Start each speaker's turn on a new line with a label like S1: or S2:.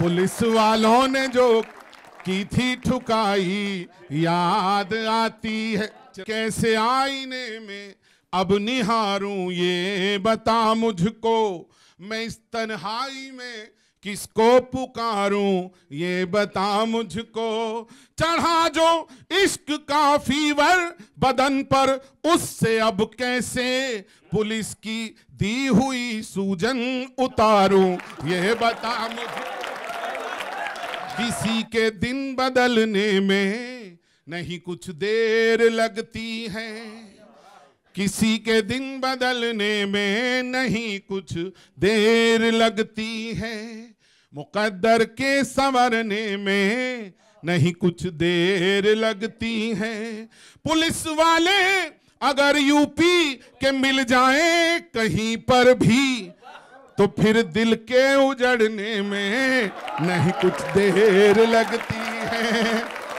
S1: police वालों ने जो की थी ठुकाई याद आती है कैसे आईने में अब निहारूं ये बता मुझको मैं इस तन्हाई में किसको पुकारूं ये बता मुझको चढ़ा जो इश्क का फीवर बदन पर उससे अब कैसे पुलिस की दी हुई सूजन उतारूं ये बता मुझको किसी के दिन बदलने में नहीं कुछ देर लगती है किसी के दिन बदलने में नहीं कुछ देर लगती है मुकद्दर के संवरने में नहीं कुछ देर लगती है पुलिस वाले अगर यूपी के मिल जाएं कहीं पर भी तो फिर दिल के उजड़ने में नहीं कुछ देर लगती है